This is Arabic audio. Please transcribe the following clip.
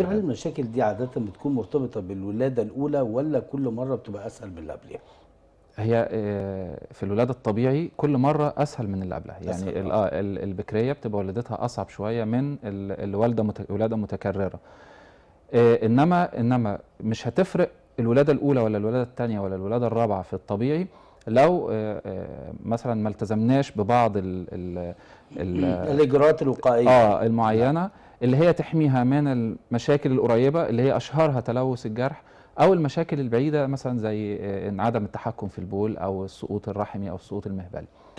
هل المشاكل دي عادة بتكون مرتبطة بالولادة الأولى ولا كل مرة بتبقى أسهل من اللي قبلها؟ هي آه، في الولادة الطبيعي كل مرة أسهل من اللي قبلها يعني آه، البكرية بتبقى ولادتها أصعب شوية من الوالدة ولادة متكررة آه، إنما إنما مش هتفرق الولادة الأولى ولا الولادة الثانية ولا الولادة الرابعة في الطبيعي لو مثلا ما التزمناش ببعض ال... الإجراءات الوقائية اه المعينة نعم. اللي هي تحميها من المشاكل القريبه اللي هي اشهرها تلوث الجرح او المشاكل البعيده مثلا زي آه، عدم التحكم في البول او السقوط الرحمي او السقوط المهبلي